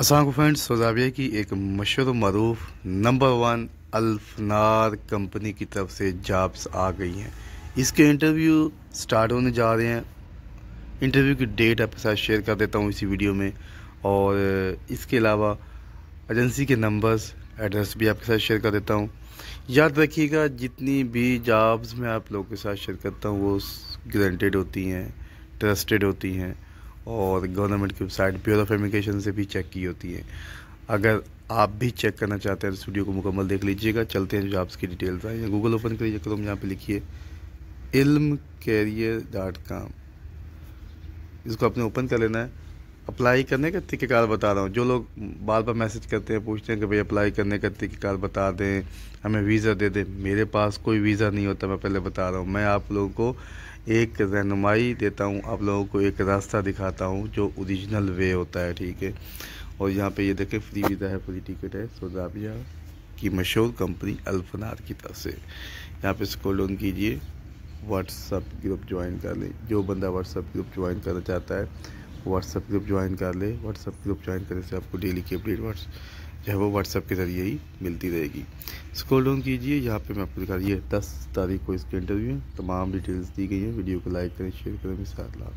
असल फ्रेंड्स सोजाविया की एक मशहूर मरूफ नंबर वन अल्फनार कंपनी की तरफ से जॉब्स आ गई हैं इसके इंटरव्यू स्टार्ट होने जा रहे हैं इंटरव्यू की डेट आपके साथ शेयर कर देता हूँ इसी वीडियो में और इसके अलावा एजेंसी के नंबर्स एड्रेस भी आपके साथ शेयर कर देता हूँ याद रखिएगा जितनी भी जॉब्स मैं आप लोगों के साथ शेयर करता हूँ वो ग्रेंटेड होती हैं ट्रस्टेड होती हैं और गवर्नमेंट की वेबसाइट ब्यूरो ऑफ इमिग्रेशन से भी चेक की होती है अगर आप भी चेक करना चाहते हैं तो वीडियो को मुकम्मल देख लीजिएगा चलते हैं आप की डिटेल्स आए या गूगल ओपन करिए हम यहाँ पर लिखिए इल्म कैरियर डॉट कॉम इसको आपने ओपन कर लेना है अप्लाई करने का कार बता रहा हूँ जो लोग बार बार मैसेज करते हैं पूछते हैं कि भाई अप्लाई करने का तरीक़ेकार बता दें हमें वीज़ा दे दें मेरे पास कोई वीज़ा नहीं होता मैं पहले बता रहा हूँ मैं आप लोगों को एक रहनुमाई देता हूँ आप लोगों को एक रास्ता दिखाता हूँ जो ओरिजिनल वे होता है ठीक है और यहाँ पर ये देखें फ्री वीज़ा है फ्री टिकट है सोजाबिया की मशहूर कंपनी अल्फनार की तरफ से यहाँ पर इसको लोन कीजिए व्हाट्सअप ग्रुप ज्वाइन कर लें जो बंदा व्हाट्सअप ग्रुप ज्वाइन करना चाहता है व्हाट्सअप ग्रुप ज्वाइन कर ले व्हाट्सअप ग्रुप ज्वाइन करने से आपको डेली की अपडेट व्हाट्स जो है वो व्हाट्सअप के ज़रिए ही मिलती रहेगी स्क्रॉल डाउन कीजिए यहाँ पे मैं आपको दिखा रही है दस तारीख को इसके इंटरव्यू है तमाम डिटेल्स दी गई हैं वीडियो को लाइक करें शेयर करें मिसाला